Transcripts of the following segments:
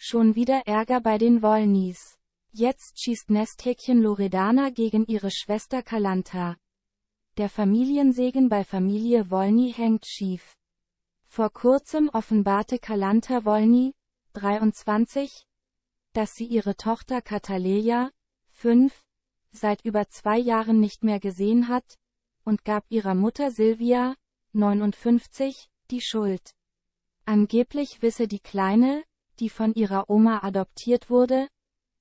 Schon wieder Ärger bei den Wollnies. Jetzt schießt Nesthäkchen Loredana gegen ihre Schwester Kalanta. Der Familiensegen bei Familie Wolny hängt schief. Vor kurzem offenbarte Kalanta Wolny, 23, dass sie ihre Tochter Kataleja, 5, seit über zwei Jahren nicht mehr gesehen hat, und gab ihrer Mutter Silvia, 59, die Schuld. Angeblich wisse die Kleine, die von ihrer Oma adoptiert wurde?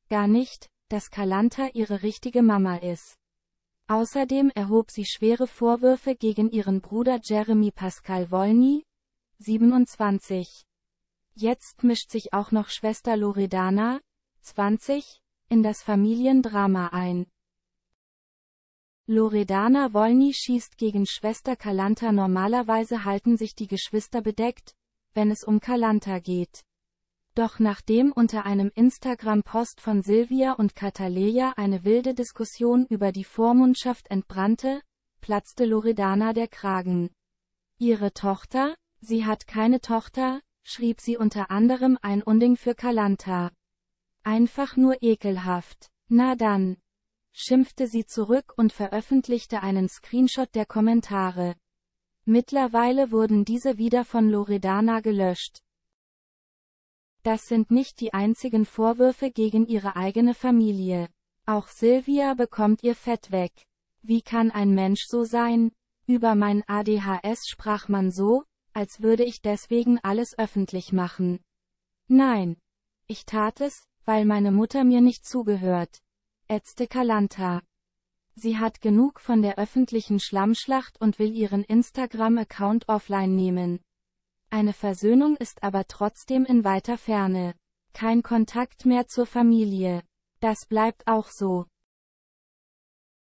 Gar nicht, dass Kalanta ihre richtige Mama ist. Außerdem erhob sie schwere Vorwürfe gegen ihren Bruder Jeremy Pascal Wolny, 27. Jetzt mischt sich auch noch Schwester Loredana, 20, in das Familiendrama ein. Loredana Wolny schießt gegen Schwester Kalanta. Normalerweise halten sich die Geschwister bedeckt, wenn es um Kalanta geht. Doch nachdem unter einem Instagram-Post von Silvia und Cataleya eine wilde Diskussion über die Vormundschaft entbrannte, platzte Loredana der Kragen. Ihre Tochter, sie hat keine Tochter, schrieb sie unter anderem ein Unding für Kalanta. Einfach nur ekelhaft. Na dann, schimpfte sie zurück und veröffentlichte einen Screenshot der Kommentare. Mittlerweile wurden diese wieder von Loredana gelöscht. Das sind nicht die einzigen Vorwürfe gegen ihre eigene Familie. Auch Silvia bekommt ihr Fett weg. Wie kann ein Mensch so sein? Über mein ADHS sprach man so, als würde ich deswegen alles öffentlich machen. Nein. Ich tat es, weil meine Mutter mir nicht zugehört. Ätzte Kalanta. Sie hat genug von der öffentlichen Schlammschlacht und will ihren Instagram-Account offline nehmen. Eine Versöhnung ist aber trotzdem in weiter Ferne. Kein Kontakt mehr zur Familie. Das bleibt auch so.